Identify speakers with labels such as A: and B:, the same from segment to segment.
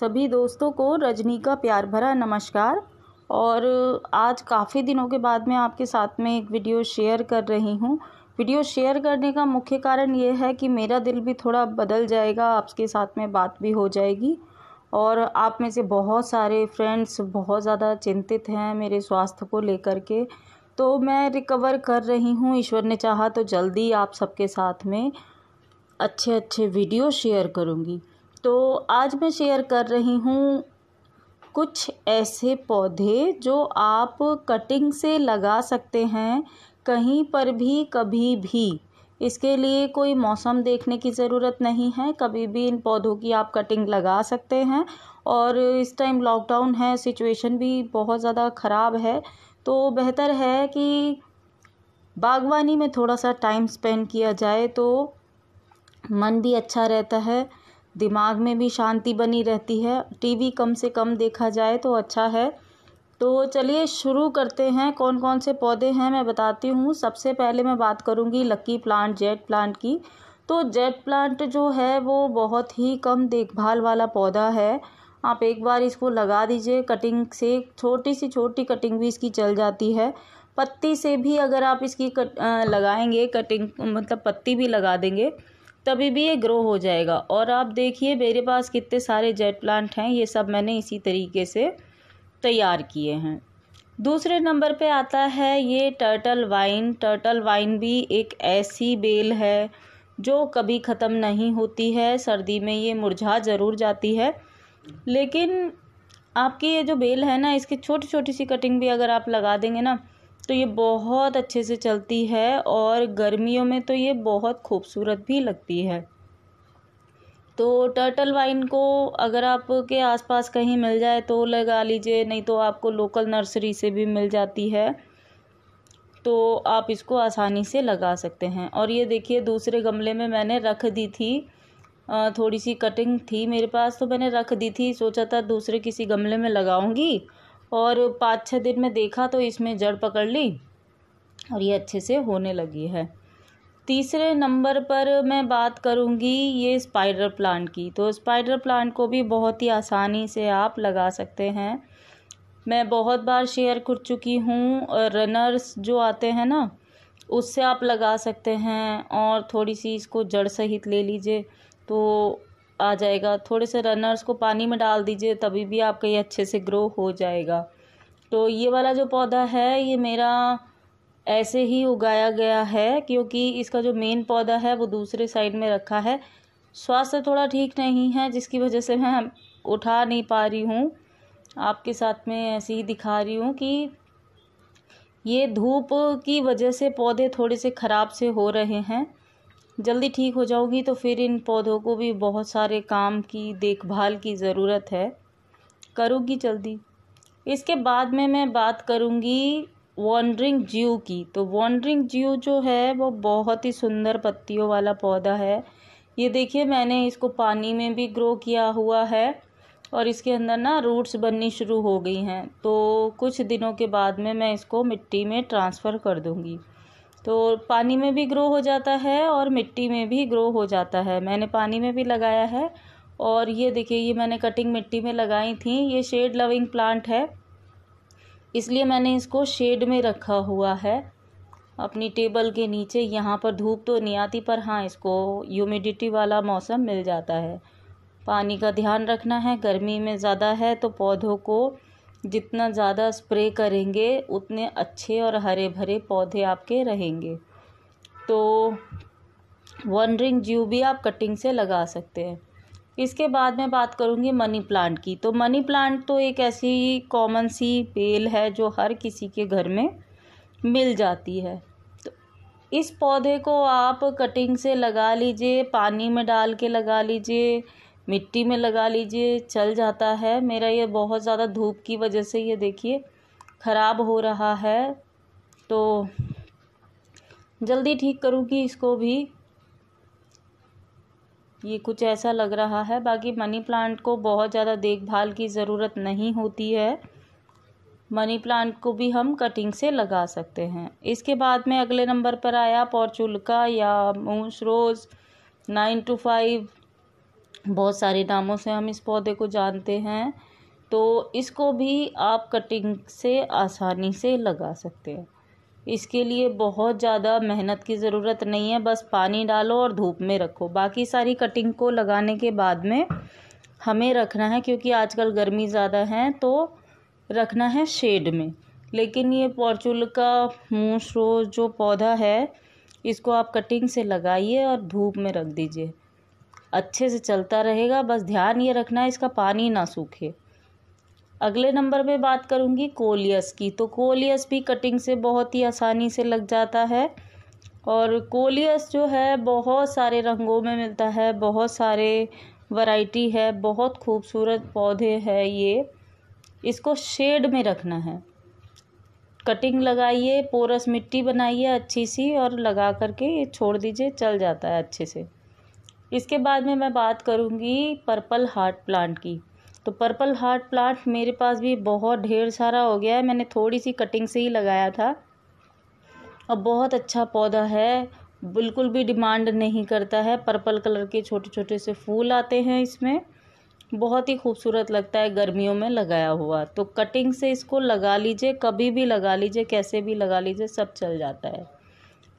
A: सभी दोस्तों को रजनी का प्यार भरा नमस्कार और आज काफ़ी दिनों के बाद मैं आपके साथ में एक वीडियो शेयर कर रही हूँ वीडियो शेयर करने का मुख्य कारण ये है कि मेरा दिल भी थोड़ा बदल जाएगा आपके साथ में बात भी हो जाएगी और आप में से बहुत सारे फ्रेंड्स बहुत ज़्यादा चिंतित हैं मेरे स्वास्थ्य को लेकर के तो मैं रिकवर कर रही हूँ ईश्वर ने चाहा तो जल्दी आप सबके साथ में अच्छे अच्छे वीडियो शेयर करूँगी तो आज मैं शेयर कर रही हूँ कुछ ऐसे पौधे जो आप कटिंग से लगा सकते हैं कहीं पर भी कभी भी इसके लिए कोई मौसम देखने की ज़रूरत नहीं है कभी भी इन पौधों की आप कटिंग लगा सकते हैं और इस टाइम लॉकडाउन है सिचुएशन भी बहुत ज़्यादा ख़राब है तो बेहतर है कि बागवानी में थोड़ा सा टाइम स्पेंड किया जाए तो मन भी अच्छा रहता है दिमाग में भी शांति बनी रहती है टी वी कम से कम देखा जाए तो अच्छा है तो चलिए शुरू करते हैं कौन कौन से पौधे हैं मैं बताती हूँ सबसे पहले मैं बात करूँगी लक्की प्लांट जेट प्लांट की तो जेट प्लांट जो है वो बहुत ही कम देखभाल वाला पौधा है आप एक बार इसको लगा दीजिए कटिंग से छोटी सी छोटी कटिंग भी इसकी चल जाती है पत्ती से भी अगर आप इसकी कट, आ, लगाएंगे कटिंग मतलब पत्ती भी लगा देंगे तभी भी ये ग्रो हो जाएगा और आप देखिए मेरे पास कितने सारे जेट प्लांट हैं ये सब मैंने इसी तरीके से तैयार किए हैं दूसरे नंबर पे आता है ये टर्टल वाइन टर्टल वाइन भी एक ऐसी बेल है जो कभी ख़त्म नहीं होती है सर्दी में ये मुरझा ज़रूर जाती है लेकिन आपकी ये जो बेल है ना इसकी छोटी छोटी सी कटिंग भी अगर आप लगा देंगे ना तो ये बहुत अच्छे से चलती है और गर्मियों में तो ये बहुत खूबसूरत भी लगती है तो टर्टल वाइन को अगर आपके आसपास कहीं मिल जाए तो लगा लीजिए नहीं तो आपको लोकल नर्सरी से भी मिल जाती है तो आप इसको आसानी से लगा सकते हैं और ये देखिए दूसरे गमले में मैंने रख दी थी थोड़ी सी कटिंग थी मेरे पास तो मैंने रख दी थी सोचा था दूसरे किसी गमले में लगाऊंगी और पाँच छः दिन में देखा तो इसमें जड़ पकड़ ली और ये अच्छे से होने लगी है तीसरे नंबर पर मैं बात करूँगी ये स्पाइडर प्लांट की तो स्पाइडर प्लांट को भी बहुत ही आसानी से आप लगा सकते हैं मैं बहुत बार शेयर कर चुकी हूँ रनर्स जो आते हैं ना उससे आप लगा सकते हैं और थोड़ी सी इसको जड़ सहित ले लीजिए तो आ जाएगा थोड़े से रनर्स को पानी में डाल दीजिए तभी भी आपका ये अच्छे से ग्रो हो जाएगा तो ये वाला जो पौधा है ये मेरा ऐसे ही उगाया गया है क्योंकि इसका जो मेन पौधा है वो दूसरे साइड में रखा है स्वास्थ्य थोड़ा ठीक नहीं है जिसकी वजह से मैं उठा नहीं पा रही हूँ आपके साथ में ऐसे ही दिखा रही हूँ कि ये धूप की वजह से पौधे थोड़े से ख़राब से हो रहे हैं जल्दी ठीक हो जाओगी तो फिर इन पौधों को भी बहुत सारे काम की देखभाल की ज़रूरत है करूँगी जल्दी इसके बाद में मैं बात करूँगी वॉन्ड्रिंग जीव की तो वॉन्ड्रिंग जीव जो है वो बहुत ही सुंदर पत्तियों वाला पौधा है ये देखिए मैंने इसको पानी में भी ग्रो किया हुआ है और इसके अंदर ना रूट्स बननी शुरू हो गई हैं तो कुछ दिनों के बाद में मैं इसको मिट्टी में ट्रांसफ़र कर दूँगी तो पानी में भी ग्रो हो जाता है और मिट्टी में भी ग्रो हो जाता है मैंने पानी में भी लगाया है और ये देखिए ये मैंने कटिंग मिट्टी में लगाई थी ये शेड लविंग प्लांट है इसलिए मैंने इसको शेड में रखा हुआ है अपनी टेबल के नीचे यहाँ पर धूप तो नहीं आती पर हाँ इसको ह्यूमिडिटी वाला मौसम मिल जाता है पानी का ध्यान रखना है गर्मी में ज़्यादा है तो पौधों को जितना ज़्यादा स्प्रे करेंगे उतने अच्छे और हरे भरे पौधे आपके रहेंगे तो वन रिंग ज्यू भी आप कटिंग से लगा सकते हैं इसके बाद मैं बात करूँगी मनी प्लांट की तो मनी प्लांट तो एक ऐसी कॉमन सी बेल है जो हर किसी के घर में मिल जाती है तो इस पौधे को आप कटिंग से लगा लीजिए पानी में डाल के लगा लीजिए मिट्टी में लगा लीजिए चल जाता है मेरा ये बहुत ज़्यादा धूप की वजह से ये देखिए ख़राब हो रहा है तो जल्दी ठीक करूँगी इसको भी ये कुछ ऐसा लग रहा है बाकी मनी प्लांट को बहुत ज़्यादा देखभाल की ज़रूरत नहीं होती है मनी प्लांट को भी हम कटिंग से लगा सकते हैं इसके बाद में अगले नंबर पर आया पॉर्चुलका या moss rose nine to five बहुत सारे नामों से हम इस पौधे को जानते हैं तो इसको भी आप कटिंग से आसानी से लगा सकते हैं इसके लिए बहुत ज़्यादा मेहनत की ज़रूरत नहीं है बस पानी डालो और धूप में रखो बाकी सारी कटिंग को लगाने के बाद में हमें रखना है क्योंकि आजकल गर्मी ज़्यादा है तो रखना है शेड में लेकिन ये पॉर्चुल का मूस रोज जो पौधा है इसको आप कटिंग से लगाइए और धूप में रख दीजिए अच्छे से चलता रहेगा बस ध्यान ये रखना है इसका पानी ना सूखे अगले नंबर में बात करूँगी कोलियस की तो कोलियस भी कटिंग से बहुत ही आसानी से लग जाता है और कोलियस जो है बहुत सारे रंगों में मिलता है बहुत सारे वैरायटी है बहुत खूबसूरत पौधे है ये इसको शेड में रखना है कटिंग लगाइए पोरस मिट्टी बनाइए अच्छी सी और लगा करके ये छोड़ दीजिए चल जाता है अच्छे से इसके बाद में मैं बात करूँगी पर्पल हार्ट प्लांट की तो पर्पल हार्ट प्लांट मेरे पास भी बहुत ढेर सारा हो गया है मैंने थोड़ी सी कटिंग से ही लगाया था और बहुत अच्छा पौधा है बिल्कुल भी डिमांड नहीं करता है पर्पल कलर के छोटे छोटे से फूल आते हैं इसमें बहुत ही खूबसूरत लगता है गर्मियों में लगाया हुआ तो कटिंग से इसको लगा लीजिए कभी भी लगा लीजिए कैसे भी लगा लीजिए सब चल जाता है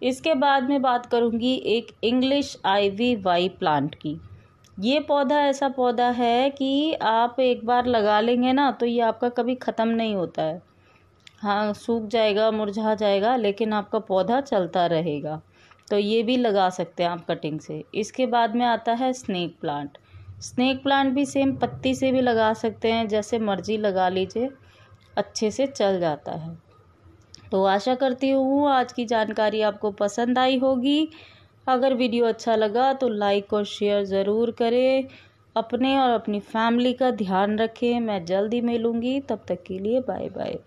A: इसके बाद में बात करूँगी एक इंग्लिश आईवी वाई प्लांट की ये पौधा ऐसा पौधा है कि आप एक बार लगा लेंगे ना तो ये आपका कभी ख़त्म नहीं होता है हाँ सूख जाएगा मुरझा जाएगा लेकिन आपका पौधा चलता रहेगा तो ये भी लगा सकते हैं आप कटिंग से इसके बाद में आता है स्नेक प्लांट स्नेक प्लांट भी सेम पत्ती से भी लगा सकते हैं जैसे मर्जी लगा लीजिए अच्छे से चल जाता है तो आशा करती हूँ आज की जानकारी आपको पसंद आई होगी अगर वीडियो अच्छा लगा तो लाइक और शेयर ज़रूर करें अपने और अपनी फैमिली का ध्यान रखें मैं जल्दी मिलूँगी तब तक के लिए बाय बाय